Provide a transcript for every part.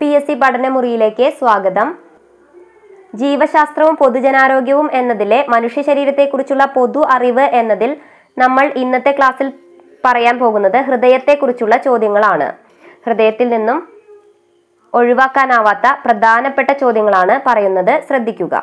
P S C പഠനമുറിയിലേക്ക് സ്വാഗതം ജീവശാസ്ത്രവും പൊതുജനാരോഗ്യവും എന്നതിലെ മനുഷ്യ ശരീരത്തെക്കുറിച്ചുള്ള പൊതു അറിവ് എന്നതിൽ നമ്മൾ ഇന്നത്തെ ക്ലാസ്സിൽ പറയാൻ പോകുന്നത് ഹൃദയത്തെക്കുറിച്ചുള്ള ചോദ്യങ്ങളാണ് ഹൃദയത്തിൽ നിന്നും ഒഴിവാക്കാനാവാത്ത പ്രധാനപ്പെട്ട ചോദ്യങ്ങളാണ് പറയുന്നത് ശ്രദ്ധിക്കുക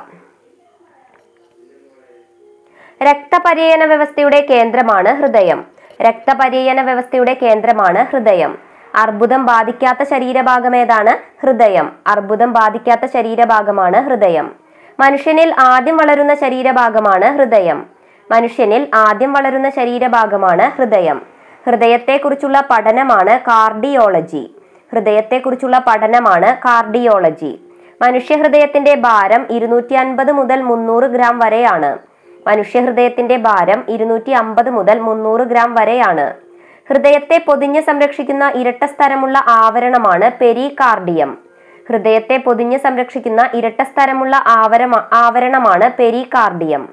രക്തപര്യന വ്യവസ്ഥയുടെ കേന്ദ്രമാണ് ഹൃദയം രക്തപര്യന വ്യവസ്ഥയുടെ കേന്ദ്രമാണ് ഹൃദയം അർബുദം ബാധിക്കാത്ത ശരീരഭാഗം ഏതാണ് ഹൃദയം അർബുദം ബാധിക്കാത്ത ശരീരഭാഗമാണ് ഹൃദയം മനുഷ്യനിൽ ആദ്യം വളരുന്ന ശരീരഭാഗമാണ് ഹൃദയം മനുഷ്യനിൽ ആദ്യം വളരുന്ന ശരീരഭാഗമാണ് ഹൃദയം ഹൃദയത്തെക്കുറിച്ചുള്ള പഠനമാണ് കാർഡിയോളജി ഹൃദയത്തെക്കുറിച്ചുള്ള പഠനമാണ് കാർഡിയോളജി മനുഷ്യഹൃദയത്തിന്റെ ഭാരം ഇരുന്നൂറ്റി അൻപത് മുതൽ മുന്നൂറ് ഗ്രാം വരെയാണ് മനുഷ്യഹൃദയത്തിന്റെ ഭാരം ഇരുന്നൂറ്റി അമ്പത് മുതൽ മുന്നൂറ് ഗ്രാം വരെയാണ് ഹൃദയത്തെ പൊതിഞ്ഞ് സംരക്ഷിക്കുന്ന ഇരട്ടസ്തരമുള്ള ആവരണമാണ് പെരികാർഡിയം ഹൃദയത്തെ പൊതിഞ്ഞ് സംരക്ഷിക്കുന്ന ഇരട്ടസ്തരമുള്ള ആവര ആവരണമാണ് പെരികാർഡിയം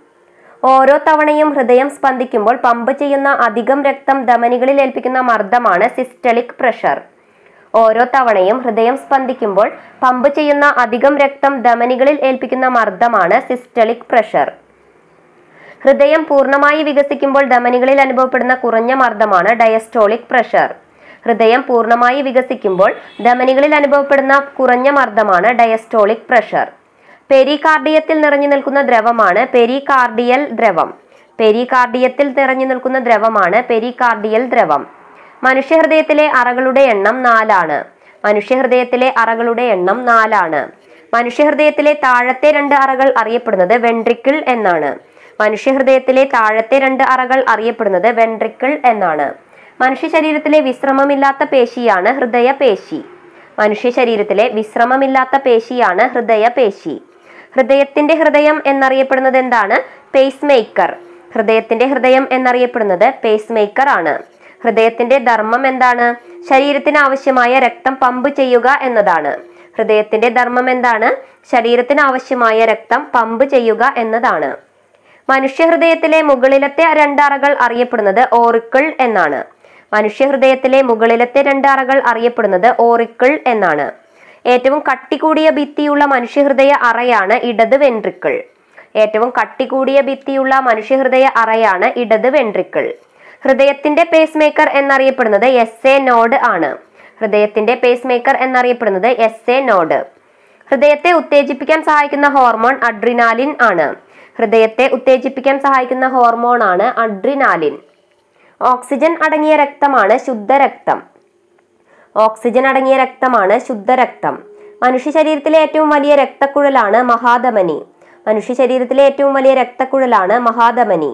ഓരോ തവണയും ഹൃദയം സ്പന്ദിക്കുമ്പോൾ പമ്പ് ചെയ്യുന്ന അധികം രക്തം ധമനികളിൽ ഏൽപ്പിക്കുന്ന മർദ്ദമാണ് സിസ്റ്റലിക് പ്രഷർ ഓരോ തവണയും ഹൃദയം സ്പന്ദിക്കുമ്പോൾ പമ്പ് ചെയ്യുന്ന അധികം രക്തം ധമനികളിൽ ഏൽപ്പിക്കുന്ന മർദ്ദമാണ് സിസ്റ്റലിക് പ്രഷർ ഹൃദയം പൂർണ്ണമായി വികസിക്കുമ്പോൾ ധമനികളിൽ അനുഭവപ്പെടുന്ന കുറഞ്ഞ മർദ്ദമാണ് ഡയസ്റ്റോളിക് പ്രഷർ ഹൃദയം പൂർണ്ണമായി വികസിക്കുമ്പോൾ ധമനികളിൽ അനുഭവപ്പെടുന്ന കുറഞ്ഞ മർദ്ദമാണ് ഡയസ്റ്റോളിക് പ്രഷർ പെരികാർഡിയത്തിൽ നിറഞ്ഞു നിൽക്കുന്ന ദ്രവമാണ് പെരികാർഡിയൽ ദ്രവം പെരികാർഡിയത്തിൽ നിറഞ്ഞു നിൽക്കുന്ന ദ്രവമാണ് പെരികാർഡിയൽ ദ്രവം മനുഷ്യഹൃദയത്തിലെ അറകളുടെ എണ്ണം നാലാണ് മനുഷ്യഹൃദയത്തിലെ അറകളുടെ എണ്ണം നാലാണ് മനുഷ്യഹൃദയത്തിലെ താഴത്തെ രണ്ട് അറകൾ അറിയപ്പെടുന്നത് വെൻട്രിക്കിൾ എന്നാണ് മനുഷ്യഹൃദയത്തിലെ താഴത്തെ രണ്ട് അറകൾ അറിയപ്പെടുന്നത് വെൻട്രിക്കിൾ എന്നാണ് മനുഷ്യ ശരീരത്തിലെ വിശ്രമമില്ലാത്ത പേശിയാണ് ഹൃദയപേശി മനുഷ്യ ശരീരത്തിലെ വിശ്രമമില്ലാത്ത പേശിയാണ് ഹൃദയപേശി ഹൃദയത്തിന്റെ ഹൃദയം എന്നറിയപ്പെടുന്നത് എന്താണ് പേസ് മേക്കർ ഹൃദയത്തിന്റെ ഹൃദയം എന്നറിയപ്പെടുന്നത് പേസ് മേക്കർ ആണ് ഹൃദയത്തിന്റെ ധർമ്മം എന്താണ് ശരീരത്തിന് ആവശ്യമായ രക്തം പമ്പ് ചെയ്യുക എന്നതാണ് ഹൃദയത്തിന്റെ ധർമ്മം എന്താണ് ശരീരത്തിന് ആവശ്യമായ രക്തം പമ്പ് ചെയ്യുക എന്നതാണ് മനുഷ്യഹൃദയത്തിലെ മുകളിലത്തെ രണ്ടറകൾ അറിയപ്പെടുന്നത് ഓറിക്കിൾ എന്നാണ് മനുഷ്യഹൃദയത്തിലെ മുകളിലത്തെ രണ്ടറകൾ അറിയപ്പെടുന്നത് ഓറിക്കിൾ എന്നാണ് ഏറ്റവും കട്ടി കൂടിയ ഭിത്തിയുള്ള മനുഷ്യഹൃദയ അറയാണ് ഇടത് വെൻട്രിക്കിൾ ഏറ്റവും കട്ടി കൂടിയ ഭിത്തിയുള്ള മനുഷ്യഹൃദയ അറയാണ് ഇടത് വെൻട്രിക്കിൾ ഹൃദയത്തിന്റെ പേസ് മേക്കർ എന്നറിയപ്പെടുന്നത് എസ് എ നോഡ് ആണ് ഹൃദയത്തിന്റെ പേസ് മേക്കർ എന്നറിയപ്പെടുന്നത് എസ് എ നോഡ് ഹൃദയത്തെ ഉത്തേജിപ്പിക്കാൻ സഹായിക്കുന്ന ഹോർമോൺ അഡ്രിനാലിൻ ആണ് ഹൃദയത്തെ ഉത്തേജിപ്പിക്കാൻ സഹായിക്കുന്ന ഹോർമോണാണ് അഡ്രിനാലിൻ ഓക്സിജൻ അടങ്ങിയ രക്തമാണ് ശുദ്ധരക്തം ഓക്സിജൻ അടങ്ങിയ രക്തമാണ് ശുദ്ധരക്തം മനുഷ്യ ശരീരത്തിലെ ഏറ്റവും വലിയ രക്തക്കുഴലാണ് മഹാധമനി മനുഷ്യ ശരീരത്തിലെ ഏറ്റവും വലിയ രക്തക്കുഴലാണ് മഹാധമനി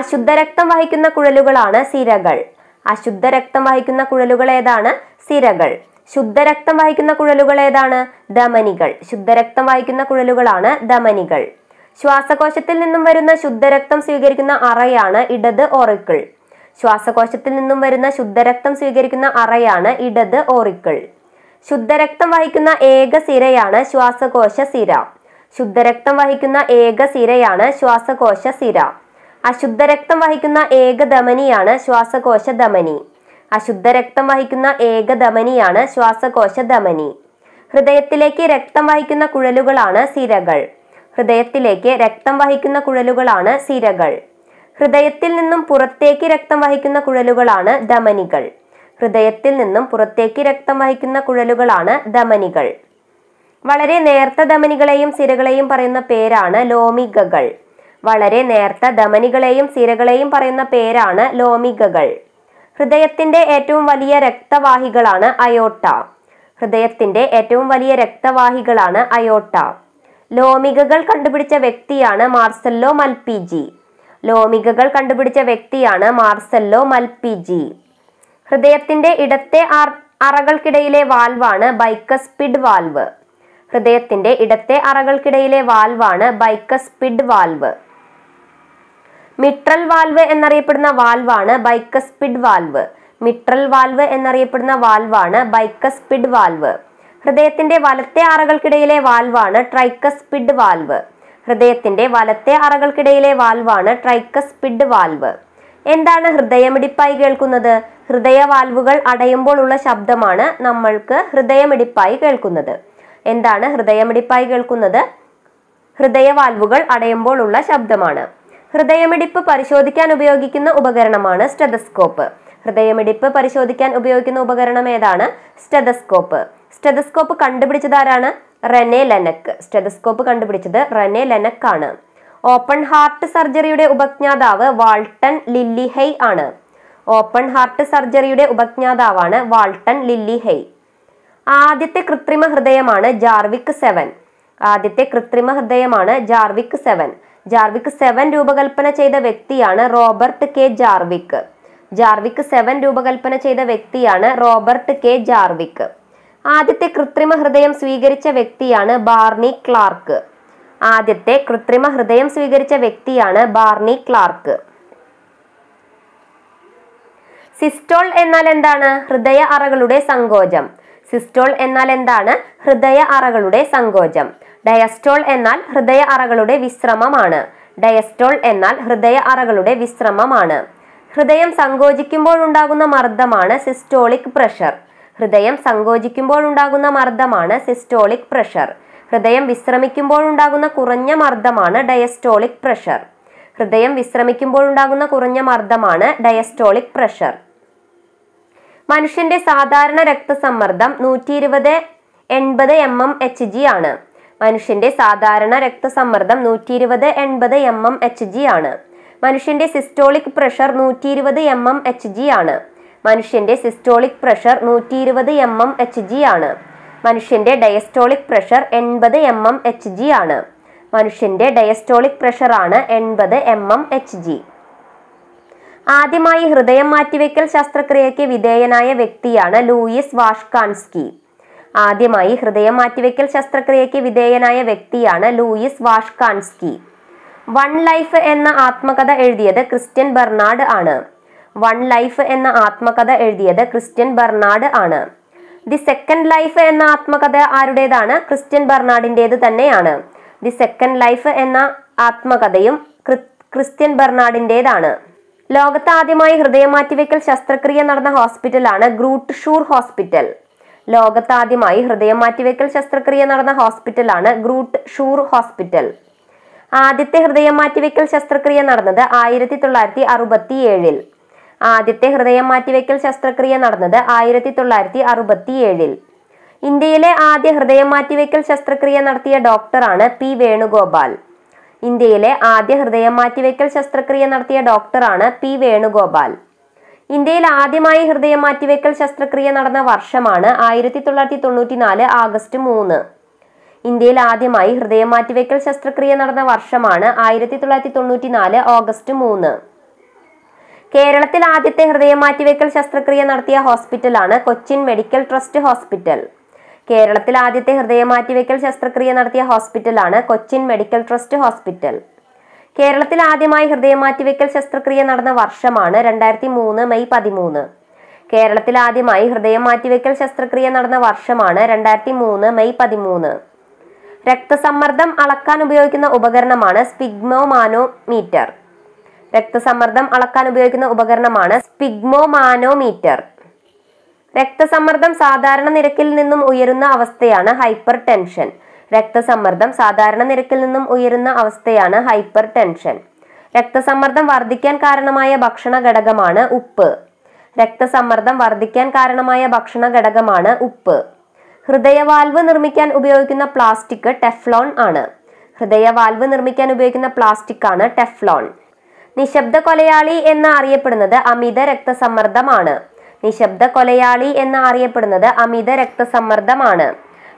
അശുദ്ധ രക്തം വഹിക്കുന്ന കുഴലുകളാണ് സിരകൾ അശുദ്ധ രക്തം വഹിക്കുന്ന കുഴലുകൾ ഏതാണ് സിരകൾ ശുദ്ധരക്തം വഹിക്കുന്ന കുഴലുകൾ ഏതാണ് ധമനികൾ ശുദ്ധരക്തം വഹിക്കുന്ന കുഴലുകളാണ് ധമനികൾ ശ്വാസകോശത്തിൽ നിന്നും വരുന്ന ശുദ്ധരക്തം സ്വീകരിക്കുന്ന അറയാണ് ഇടത് ഓറിക്കിൾ ശ്വാസകോശത്തിൽ നിന്നും വരുന്ന ശുദ്ധരക്തം സ്വീകരിക്കുന്ന അറയാണ് ഇടത് ഓറിക്കിൾ ശുദ്ധരക്തം വഹിക്കുന്ന ഏക സിരയാണ് ശ്വാസകോശ സിര ശുദ്ധരക്തം വഹിക്കുന്ന ഏക സിരയാണ് ശ്വാസകോശ സിര അശുദ്ധരക്തം വഹിക്കുന്ന ഏക ധമനിയാണ് ശ്വാസകോശ ധമനി അശുദ്ധ രക്തം വഹിക്കുന്ന ഏക ധമനിയാണ് ശ്വാസകോശ ധമനി ഹൃദയത്തിലേക്ക് രക്തം വഹിക്കുന്ന കുഴലുകളാണ് സിരകൾ ഹൃദയത്തിലേക്ക് രക്തം വഹിക്കുന്ന കുഴലുകളാണ് സിരകൾ ഹൃദയത്തിൽ നിന്നും പുറത്തേക്ക് രക്തം വഹിക്കുന്ന കുഴലുകളാണ് ധമനികൾ ഹൃദയത്തിൽ നിന്നും പുറത്തേക്ക് രക്തം വഹിക്കുന്ന കുഴലുകളാണ് ധമനികൾ വളരെ നേർത്ത ധമനികളെയും സിരകളെയും പറയുന്ന പേരാണ് ലോമികകൾ വളരെ നേർത്ത ധമനികളെയും സിരകളെയും പറയുന്ന പേരാണ് ലോമികകൾ ഹൃദയത്തിന്റെ ഏറ്റവും വലിയ രക്തവാഹികളാണ് അയോട്ട ഹൃദയത്തിന്റെ ഏറ്റവും വലിയ രക്തവാഹികളാണ് അയോട്ട ലോമികകൾ കണ്ടുപിടിച്ച വ്യക്തിയാണ് മാർസെല്ലോ മൽപിജി ലോമികകൾ കണ്ടുപിടിച്ച വ്യക്തിയാണ് മാർസെല്ലോ മൽപിജി ഹൃദയത്തിന്റെ ഇടത്തെ അറകൾക്കിടയിലെ വാൽവാണ് ബൈക്കസ്പിഡ് വാൽവ് ഹൃദയത്തിന്റെ ഇടത്തെ അറകൾക്കിടയിലെ വാൽവാണ് ബൈക്കസ്പിഡ് വാൽവ് മിട്രൽ വാൽവ് എന്നറിയപ്പെടുന്ന വാൽവാണ് ബൈക്കസ്പിഡ് വാൽവ് മിട്രൽ വാൽവ് എന്നറിയപ്പെടുന്ന വാൽവാണ് ബൈക്കസ്പിഡ് വാൽവ് ഹൃദയത്തിന്റെ വലത്തെ അറകൾക്കിടയിലെ വാൽവാണ് ട്രൈക്കസ്പിഡ് വാൽവ് ഹൃദയത്തിന്റെ വലത്തെ അറകൾക്കിടയിലെ വാൽവാണ് ട്രൈക്കസ്പിഡ് വാൽവ് എന്താണ് ഹൃദയമിടിപ്പായി കേൾക്കുന്നത് ഹൃദയ വാൽവുകൾ അടയുമ്പോൾ ഉള്ള ശബ്ദമാണ് നമ്മൾക്ക് ഹൃദയമിടിപ്പായി കേൾക്കുന്നത് എന്താണ് ഹൃദയമിടിപ്പായി കേൾക്കുന്നത് ഹൃദയ വാൽവുകൾ അടയുമ്പോൾ ഉള്ള ശബ്ദമാണ് ഹൃദയമിടിപ്പ് പരിശോധിക്കാൻ ഉപയോഗിക്കുന്ന ഉപകരണമാണ് സ്റ്റെതസ്കോപ്പ് ഹൃദയമിടിപ്പ് പരിശോധിക്കാൻ ഉപയോഗിക്കുന്ന ഉപകരണം ഏതാണ് സ്റ്റെതസ്കോപ്പ് സ്റ്റെതസ്കോപ്പ് കണ്ടുപിടിച്ചതാരാണ് റെനെ ലെനക്ക് സ്റ്റെതസ്കോപ്പ് കണ്ടുപിടിച്ചത് റെനെ ലെനക്ക് ആണ് ഓപ്പൺ ഹാർട്ട് സർജറിയുടെ ഉപജ്ഞാതാവ് വാൾട്ടൺ ലില്ലിഹൈ ആണ് ഓപ്പൺ ഹാർട്ട് സർജറിയുടെ ഉപജ്ഞാതാവാണ് വാൾട്ടൺ ലില്ലിഹൈ ആദ്യത്തെ കൃത്രിമ ഹൃദയമാണ് ജാർവിക് സെവൻ ആദ്യത്തെ കൃത്രിമ ഹൃദയമാണ് ജാർവിക് സെവൻ ജാർവിക് സെവൻ രൂപകൽപ്പന ചെയ്ത വ്യക്തിയാണ് Robert K Jarvik Jarvik seven രൂപകൽപ്പന ചെയ്ത വ്യക്തിയാണ് റോബർട്ട് കെ ജാർവിക് ആദ്യത്തെ കൃത്രിമ ഹൃദയം സ്വീകരിച്ച വ്യക്തിയാണ് ബാർണി ക്ലാർക്ക് ആദ്യത്തെ കൃത്രിമ ഹൃദയം സ്വീകരിച്ച വ്യക്തിയാണ് ബാർണി ക്ലാർക്ക് സിസ്റ്റോൾ എന്നാൽ എന്താണ് ഹൃദയ അറകളുടെ സങ്കോചം സിസ്റ്റോൾ എന്നാൽ എന്താണ് ഹൃദയ അറകളുടെ സങ്കോചം ഡയസ്റ്റോൾ എന്നാൽ ഹൃദയ അറകളുടെ വിശ്രമമാണ് ഡയസ്റ്റോൾ എന്നാൽ ഹൃദയ അറകളുടെ വിശ്രമമാണ് ഹൃദയം സങ്കോചിക്കുമ്പോഴുണ്ടാകുന്ന മർദ്ദമാണ് സിസ്റ്റോളിക് പ്രഷർ ഹൃദയം സങ്കോചിക്കുമ്പോഴുണ്ടാകുന്ന മർദ്ദമാണ് സിസ്റ്റോളിക് പ്രഷർ ഹൃദയം വിശ്രമിക്കുമ്പോഴുണ്ടാകുന്ന കുറഞ്ഞ മർദ്ദമാണ് ഡയസ്റ്റോളിക് പ്രഷർ ഹൃദയം വിശ്രമിക്കുമ്പോഴുണ്ടാകുന്ന കുറഞ്ഞ മർദ്ദമാണ് ഡയസ്റ്റോളിക് പ്രഷർ മനുഷ്യന്റെ സാധാരണ രക്തസമ്മർദ്ദം നൂറ്റി ഇരുപത് എൺപത് എം എം എച്ച് ജി ആണ് മനുഷ്യന്റെ സാധാരണ രക്തസമ്മർദ്ദം നൂറ്റി ഇരുപത് എൺപത് എം എം എച്ച് ജി ആണ് മനുഷ്യന്റെ സിസ്റ്റോളിക് പ്രഷർ നൂറ്റി ഇരുപത് എം എം എച്ച് ജി ആണ് മനുഷ്യന്റെ സിസ്റ്റോളിക് പ്രഷർ നൂറ്റി ഇരുപത് എം എം എച്ച് ജി ആണ് മനുഷ്യന്റെ ഡയസ്റ്റോളിക് പ്രഷർ എൺപത് എം എം എച്ച് ജി ആണ് മനുഷ്യന്റെ ഡയസ്റ്റോളിക് പ്രഷറാണ് എൺപത് എം എം എച്ച് ജി ആദ്യമായി ഹൃദയം മാറ്റിവെക്കൽ ശസ്ത്രക്രിയയ്ക്ക് വിധേയനായ വ്യക്തിയാണ് ലൂയിസ് വാഷ്കാൻസ്കി ആദ്യമായി ഹൃദയം മാറ്റിവെക്കൽ ശസ്ത്രക്രിയയ്ക്ക് വിധേയനായ വ്യക്തിയാണ് ലൂയിസ് വാഷ്കാൻസ്കി വൺ ലൈഫ് എന്ന ആത്മകഥ എഴുതിയത് ക്രിസ്ത്യൻ ബെർണാഡ് ആണ് വൺ ലൈഫ് എന്ന ആത്മകഥ എഴുതിയത് ക്രിസ്ത്യൻ ബെർണാഡ് ആണ് ദി സെക്കൻഡ് ലൈഫ് എന്ന ആത്മകഥ ആരുടേതാണ് ക്രിസ്ത്യൻ ബെർണാഡിൻ്റെത് തന്നെയാണ് ദി സെക്കൻഡ് ലൈഫ് എന്ന ആത്മകഥയും ക്രിസ്ത്യൻ ബെർണാഡിൻ്റെതാണ് ലോകത്ത് ആദ്യമായി മാറ്റിവെക്കൽ ശസ്ത്രക്രിയ നടന്ന ഹോസ്പിറ്റലാണ് ഗ്രൂട്ട് ഷൂർ ഹോസ്പിറ്റൽ ലോകത്താദ്യമായി മാറ്റിവെക്കൽ ശസ്ത്രക്രിയ നടന്ന ഹോസ്പിറ്റലാണ് ഗ്രൂട്ട് ഷൂർ ഹോസ്പിറ്റൽ ആദ്യത്തെ മാറ്റിവെക്കൽ ശസ്ത്രക്രിയ നടന്നത് ആയിരത്തി തൊള്ളായിരത്തി അറുപത്തി ഏഴിൽ ആദ്യത്തെ മാറ്റിവെക്കൽ ശസ്ത്രക്രിയ നടന്നത് ആയിരത്തി തൊള്ളായിരത്തി അറുപത്തി ഏഴിൽ ഇന്ത്യയിലെ ആദ്യ മാറ്റിവെക്കൽ ശസ്ത്രക്രിയ നടത്തിയ ഡോക്ടറാണ് പി വേണുഗോപാൽ ഇന്ത്യയിലെ ആദ്യ ഹൃദയം മാറ്റിവെക്കൽ ശസ്ത്രക്രിയ നടത്തിയ ഡോക്ടറാണ് പി വേണുഗോപാൽ ഇന്ത്യയിൽ ആദ്യമായി ഹൃദയം മാറ്റിവെക്കൽ ശസ്ത്രക്രിയ നടന്ന വർഷമാണ് ആയിരത്തി തൊള്ളായിരത്തി നാല് ആഗസ്റ്റ് മൂന്ന് ഇന്ത്യയിൽ ആദ്യമായി ഹൃദയം മാറ്റിവെക്കൽ ശസ്ത്രക്രിയ നടന്ന വർഷമാണ് ആയിരത്തി തൊള്ളായിരത്തി നാല് ഓഗസ്റ്റ് മൂന്ന് കേരളത്തിൽ ആദ്യത്തെ ഹൃദയം മാറ്റിവെക്കൽ ശസ്ത്രക്രിയ നടത്തിയ ഹോസ്പിറ്റലാണ് കൊച്ചിൻ മെഡിക്കൽ ട്രസ്റ്റ് ഹോസ്പിറ്റൽ കേരളത്തിൽ ആദ്യത്തെ മാറ്റിവെക്കൽ ശസ്ത്രക്രിയ നടത്തിയ ഹോസ്പിറ്റലാണ് കൊച്ചിൻ മെഡിക്കൽ ട്രസ്റ്റ് ഹോസ്പിറ്റൽ കേരളത്തിൽ ആദ്യമായി മാറ്റിവെക്കൽ ശസ്ത്രക്രിയ നടന്ന വർഷമാണ് രണ്ടായിരത്തി മൂന്ന് മെയ് പതിമൂന്ന് കേരളത്തിൽ ആദ്യമായി ഹൃദയം മാറ്റിവെക്കൽ ശസ്ത്രക്രിയ നടന്ന വർഷമാണ് രണ്ടായിരത്തി മൂന്ന് മെയ് പതിമൂന്ന് രക്തസമ്മർദ്ദം അളക്കാൻ ഉപയോഗിക്കുന്ന ഉപകരണമാണ് സ്പിഗ്മോമാനോമീറ്റർ രക്തസമ്മർദ്ദം അളക്കാൻ ഉപയോഗിക്കുന്ന ഉപകരണമാണ് സ്പിഗ്മോമാനോമീറ്റർ രക്തസമ്മർദ്ദം സാധാരണ നിരക്കിൽ നിന്നും ഉയരുന്ന അവസ്ഥയാണ് ഹൈപ്പർ ടെൻഷൻ രക്തസമ്മർദ്ദം സാധാരണ നിരക്കിൽ നിന്നും ഉയരുന്ന അവസ്ഥയാണ് ഹൈപ്പർ ടെൻഷൻ രക്തസമ്മർദ്ദം വർദ്ധിക്കാൻ കാരണമായ ഭക്ഷണ ഘടകമാണ് ഉപ്പ് രക്തസമ്മർദ്ദം വർദ്ധിക്കാൻ കാരണമായ ഭക്ഷണ ഘടകമാണ് ഉപ്പ് ഹൃദയവാൽവ് നിർമ്മിക്കാൻ ഉപയോഗിക്കുന്ന പ്ലാസ്റ്റിക് ടെഫ്ലോൺ ആണ് ഹൃദയവാൽവ് നിർമ്മിക്കാൻ ഉപയോഗിക്കുന്ന പ്ലാസ്റ്റിക് ആണ് ടെഫ്ലോൺ നിശബ്ദ കൊലയാളി എന്ന് അറിയപ്പെടുന്നത് അമിത രക്തസമ്മർദ്ദമാണ് നിശബ്ദ കൊലയാളി എന്ന് അറിയപ്പെടുന്നത് അമിത രക്തസമ്മർദ്ദമാണ്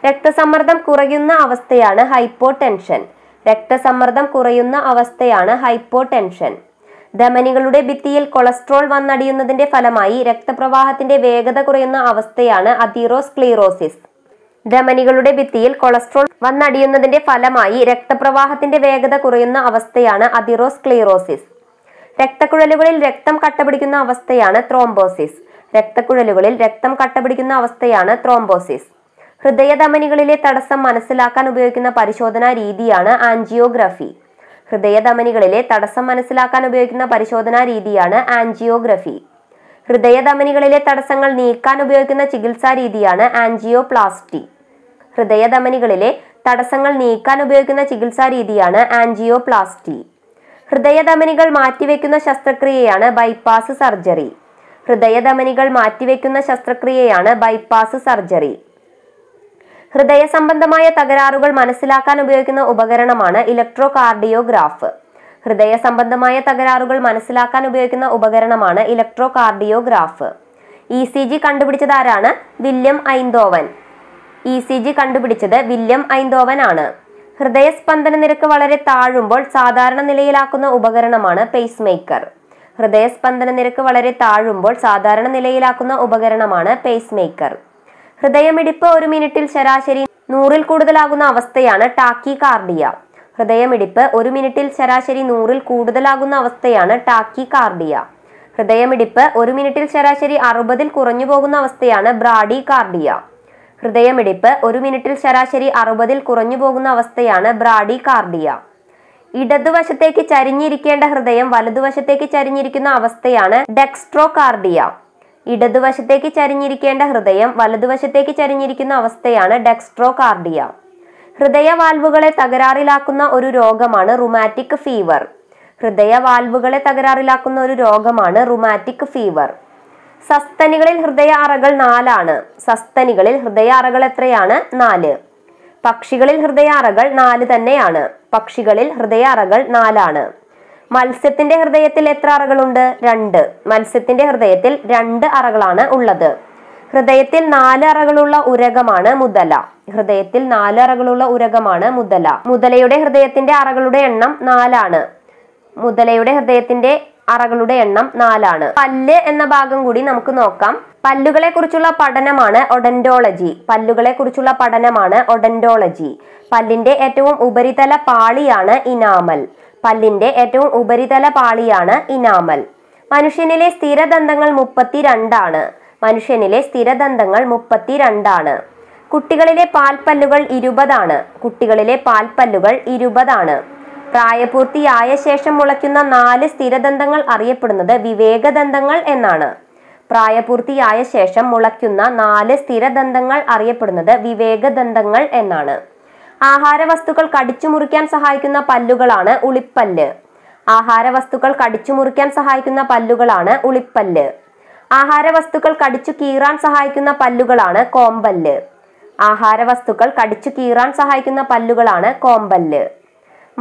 രക്തസമ്മർദ്ദം കുറയുന്ന അവസ്ഥയാണ് ഹൈപ്പോടെൻഷൻ രക്തസമ്മർദ്ദം കുറയുന്ന അവസ്ഥയാണ് ഹൈപ്പോടെൻഷൻ ധമനികളുടെ ഭിത്തിയിൽ കൊളസ്ട്രോൾ വന്നടിയുന്നതിന്റെ ഫലമായി രക്തപ്രവാഹത്തിന്റെ വേഗത കുറയുന്ന അവസ്ഥയാണ് അതിറോസ്ക്ലീറോസിസ് ധമനികളുടെ ഭിത്തിയിൽ കൊളസ്ട്രോൾ വന്നടിയുന്നതിന്റെ ഫലമായി രക്തപ്രവാഹത്തിന്റെ വേഗത കുറയുന്ന അവസ്ഥയാണ് അതിറോസ്ക്ലീറോസിസ് രക്തക്കുഴലുകളിൽ രക്തം കട്ടപിടിക്കുന്ന അവസ്ഥയാണ് ത്രോംബോസിസ് രക്തക്കുഴലുകളിൽ രക്തം കട്ടപിടിക്കുന്ന അവസ്ഥയാണ് ത്രോംബോസിസ് ഹൃദയധമനികളിലെ തടസ്സം മനസ്സിലാക്കാൻ ഉപയോഗിക്കുന്ന പരിശോധനാ രീതിയാണ് ആൻജിയോഗ്രഫി ഹൃദയധമനികളിലെ തടസ്സം മനസ്സിലാക്കാൻ ഉപയോഗിക്കുന്ന പരിശോധനാ രീതിയാണ് ആൻജിയോഗ്രഫി ഹൃദയധമനികളിലെ തടസ്സങ്ങൾ നീക്കാൻ ഉപയോഗിക്കുന്ന ചികിത്സാ രീതിയാണ് ആൻജിയോപ്ലാസ്റ്റി ഹൃദയധമനികളിലെ തടസ്സങ്ങൾ നീക്കാൻ ഉപയോഗിക്കുന്ന ചികിത്സാ രീതിയാണ് ആൻജിയോപ്ലാസ്റ്റി ഹൃദയധമനികൾ മാറ്റിവെക്കുന്ന ശസ്ത്രക്രിയയാണ് ബൈപ്പാസ് സർജറി ഹൃദയധമനികൾ മാറ്റിവെക്കുന്ന ശസ്ത്രക്രിയയാണ് ബൈപ്പാസ് സർജറി ഹൃദയ സംബന്ധമായ തകരാറുകൾ മനസ്സിലാക്കാൻ ഉപയോഗിക്കുന്ന ഉപകരണമാണ് ഇലക്ട്രോകാർഡിയോഗ്രാഫ് ഹൃദയ സംബന്ധമായ തകരാറുകൾ മനസ്സിലാക്കാൻ ഉപയോഗിക്കുന്ന ഉപകരണമാണ് ഇലക്ട്രോകാർഡിയോഗ്രാഫ് ഇ സി ജി കണ്ടുപിടിച്ചത് ആരാണ് William Einthoven E C G കണ്ടുപിടിച്ചത് വില്യം ഐന്തോവൻ ആണ് ഹൃദയസ്പന്ദന നിരക്ക് വളരെ താഴുമ്പോൾ സാധാരണ നിലയിലാക്കുന്ന ഉപകരണമാണ് പേസ് മേക്കർ ഹൃദയസ്പന്ദന നിരക്ക് വളരെ താഴുമ്പോൾ സാധാരണ നിലയിലാക്കുന്ന ഉപകരണമാണ് പേസ് മേക്കർ ഹൃദയമിടിപ്പ് ഒരു മിനിറ്റിൽ ശരാശരി നൂറിൽ കൂടുതലാകുന്ന അവസ്ഥയാണ് ടാക്കി കാർഡിയ ഹൃദയമിടിപ്പ് ഒരു മിനിറ്റിൽ ശരാശരി നൂറിൽ കൂടുതലാകുന്ന അവസ്ഥയാണ് ടാക്കി കാർഡിയ ഹൃദയമിടിപ്പ് ഒരു മിനിറ്റിൽ ശരാശരി അറുപതിൽ കുറഞ്ഞു പോകുന്ന അവസ്ഥയാണ് ബ്രാഡി കാർഡിയ ഹൃദയമിടിപ്പ് ഒരു മിനിറ്റിൽ ശരാശരി അറുപതിൽ കുറഞ്ഞു പോകുന്ന അവസ്ഥയാണ് ബ്രാഡി കാർഡിയ ഇടതുവശത്തേക്ക് ചരിഞ്ഞിരിക്കേണ്ട ഹൃദയം വലതുവശത്തേക്ക് ചരിഞ്ഞിരിക്കുന്ന അവസ്ഥയാണ് ഡെക്സ്ട്രോകാർഡിയ ഇടതുവശത്തേക്ക് ചരിഞ്ഞിരിക്കേണ്ട ഹൃദയം വലതുവശത്തേക്ക് ചരിഞ്ഞിരിക്കുന്ന അവസ്ഥയാണ് ഡെക്സ്ട്രോകാർഡിയ ഹൃദയവാൽവുകളെ തകരാറിലാക്കുന്ന ഒരു രോഗമാണ് റുമാറ്റിക് ഫീവർ ഹൃദയവാൽവുകളെ തകരാറിലാക്കുന്ന ഒരു രോഗമാണ് റുമാറ്റിക് ഫീവർ സസ്തനികളിൽ ഹൃദയ അറകൾ നാലാണ് സസ്തനികളിൽ ഹൃദയ അറകൾ എത്രയാണ് നാല് പക്ഷികളിൽ ഹൃദയാറകൾ നാല് തന്നെയാണ് പക്ഷികളിൽ ഹൃദയാറകൾ നാലാണ് മത്സ്യത്തിന്റെ ഹൃദയത്തിൽ എത്ര അറകളുണ്ട് രണ്ട് മത്സ്യത്തിന്റെ ഹൃദയത്തിൽ രണ്ട് അറകളാണ് ഉള്ളത് ഹൃദയത്തിൽ നാല് അറകളുള്ള ഉരകമാണ് മുതല ഹൃദയത്തിൽ നാല് അറകളുള്ള ഉരകമാണ് മുതല മുതലയുടെ ഹൃദയത്തിന്റെ അറകളുടെ എണ്ണം നാലാണ് മുതലയുടെ ഹൃദയത്തിന്റെ അറകളുടെ എണ്ണം നാലാണ് പല്ല് എന്ന ഭാഗം കൂടി നമുക്ക് നോക്കാം പല്ലുകളെ കുറിച്ചുള്ള പഠനമാണ് ഒഡന്റോളജി പല്ലുകളെ കുറിച്ചുള്ള പഠനമാണ് ഒഡന്റോളജി പല്ലിന്റെ ഏറ്റവും ഉപരിതല പാളിയാണ് ഇനാമൽ പല്ലിന്റെ ഏറ്റവും ഉപരിതല പാളിയാണ് ഇനാമൽ മനുഷ്യനിലെ സ്ഥിരദന്തങ്ങൾ മുപ്പത്തിരണ്ടാണ് മനുഷ്യനിലെ സ്ഥിരദന്തങ്ങൾ മുപ്പത്തിരണ്ടാണ് കുട്ടികളിലെ പാൽപ്പല്ലുകൾ ഇരുപതാണ് കുട്ടികളിലെ പാൽപ്പല്ലുകൾ ഇരുപതാണ് പ്രായപൂർത്തിയായ ശേഷം മുളയ്ക്കുന്ന നാല് സ്ഥിരദന്തങ്ങൾ അറിയപ്പെടുന്നത് വിവേകദന്തങ്ങൾ എന്നാണ് പ്രായപൂർത്തിയായ ശേഷം മുളയ്ക്കുന്ന നാല് സ്ഥിരദന്തങ്ങൾ അറിയപ്പെടുന്നത് വിവേകദന്തങ്ങൾ എന്നാണ് ആഹാര വസ്തുക്കൾ കടിച്ചു മുറിക്കാൻ സഹായിക്കുന്ന പല്ലുകളാണ് ഉളിപ്പല്ല് ആഹാര വസ്തുക്കൾ കടിച്ചു മുറിക്കാൻ സഹായിക്കുന്ന പല്ലുകളാണ് ഉളിപ്പല്ല് ആഹാര വസ്തുക്കൾ കടിച്ചു കീറാൻ സഹായിക്കുന്ന പല്ലുകളാണ് കോമ്പല്ല് ആഹാര വസ്തുക്കൾ കടിച്ചു കീറാൻ സഹായിക്കുന്ന പല്ലുകളാണ് കോമ്പല്ല്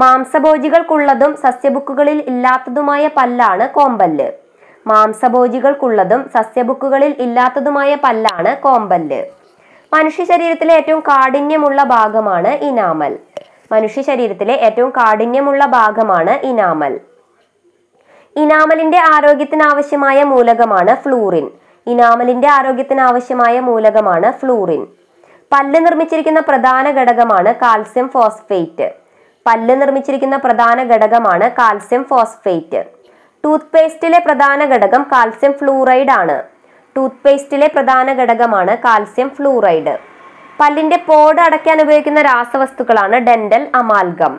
മാംസഭോജികൾക്കുള്ളതും സസ്യബുക്കുകളിൽ ഇല്ലാത്തതുമായ പല്ലാണ് കോമ്പല്ല് മാംസഭോജികൾക്കുള്ളതും സസ്യബുക്കുകളിൽ ഇല്ലാത്തതുമായ പല്ലാണ് കോമ്പല്ല് മനുഷ്യ ശരീരത്തിലെ ഏറ്റവും കാഠിന്യമുള്ള ഭാഗമാണ് ഇനാമൽ മനുഷ്യ ശരീരത്തിലെ ഏറ്റവും കാഠിന്യമുള്ള ഭാഗമാണ് ഇനാമൽ ഇനാമലിന്റെ ആരോഗ്യത്തിന് ആവശ്യമായ മൂലകമാണ് ഫ്ലൂറിൻ ഇനാമലിന്റെ ആരോഗ്യത്തിന് ആവശ്യമായ മൂലകമാണ് ഫ്ലൂറിൻ പല്ല് നിർമ്മിച്ചിരിക്കുന്ന പ്രധാന ഘടകമാണ് കാൽസ്യം ഫോസ്ഫേറ്റ് പല്ല് നിർമ്മിച്ചിരിക്കുന്ന പ്രധാന ഘടകമാണ് കാൽസ്യം ഫോസ്ഫേറ്റ് ടൂത്ത് പേസ്റ്റിലെ പ്രധാന ഘടകം കാൽസ്യം ഫ്ലൂറൈഡ് ആണ് ടൂത്ത് പേസ്റ്റിലെ പ്രധാന ഘടകമാണ് കാൽസ്യം ഫ്ലൂറൈഡ് പല്ലിന്റെ പോട് അടയ്ക്കാൻ ഉപയോഗിക്കുന്ന രാസവസ്തുക്കളാണ് ഡെന്റൽ അമാൽഗം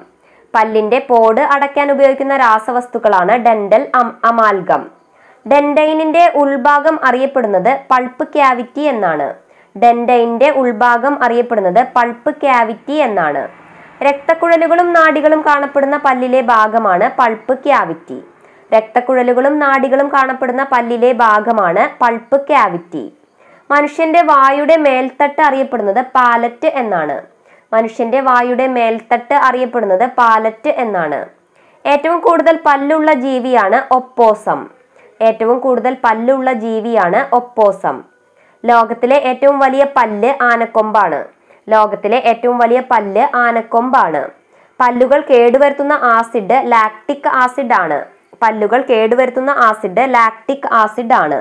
പല്ലിന്റെ പോട് അടയ്ക്കാൻ ഉപയോഗിക്കുന്ന രാസവസ്തുക്കളാണ് ഡെന്റൽ അമാൽഗം ഡെൻഡൈനിന്റെ ഉൾഭാഗം അറിയപ്പെടുന്നത് പൾപ്പ് ക്യാവിറ്റി എന്നാണ് ഡെൻഡൈനിന്റെ ഉൾഭാഗം അറിയപ്പെടുന്നത് പൾപ്പ് ക്യാവിറ്റി എന്നാണ് രക്തക്കുഴലുകളും നാഡികളും കാണപ്പെടുന്ന പല്ലിലെ ഭാഗമാണ് പൾപ്പ് ക്യാവിറ്റി രക്തക്കുഴലുകളും നാഡികളും കാണപ്പെടുന്ന പല്ലിലെ ഭാഗമാണ് പൾപ്പ് ക്യാവിറ്റി മനുഷ്യന്റെ വായുടെ മേൽത്തട്ട് അറിയപ്പെടുന്നത് പാലറ്റ് എന്നാണ് മനുഷ്യന്റെ വായുടെ മേൽത്തട്ട് അറിയപ്പെടുന്നത് പാലറ്റ് എന്നാണ് ഏറ്റവും കൂടുതൽ പല്ലുള്ള ജീവിയാണ് ഒപ്പോസം ഏറ്റവും കൂടുതൽ പല്ലുള്ള ജീവിയാണ് ഒപ്പോസം ലോകത്തിലെ ഏറ്റവും വലിയ പല്ല് ആനക്കൊമ്പാണ് ലോകത്തിലെ ഏറ്റവും വലിയ പല്ല് ആനക്കൊമ്പാണ് പല്ലുകൾ കേടുവരുത്തുന്ന ആസിഡ് ലാക്ടിക് ആസിഡ് ആണ് പല്ലുകൾ കേടുവരുത്തുന്ന ആസിഡ് ലാക്ടിക് ആസിഡ് ആണ്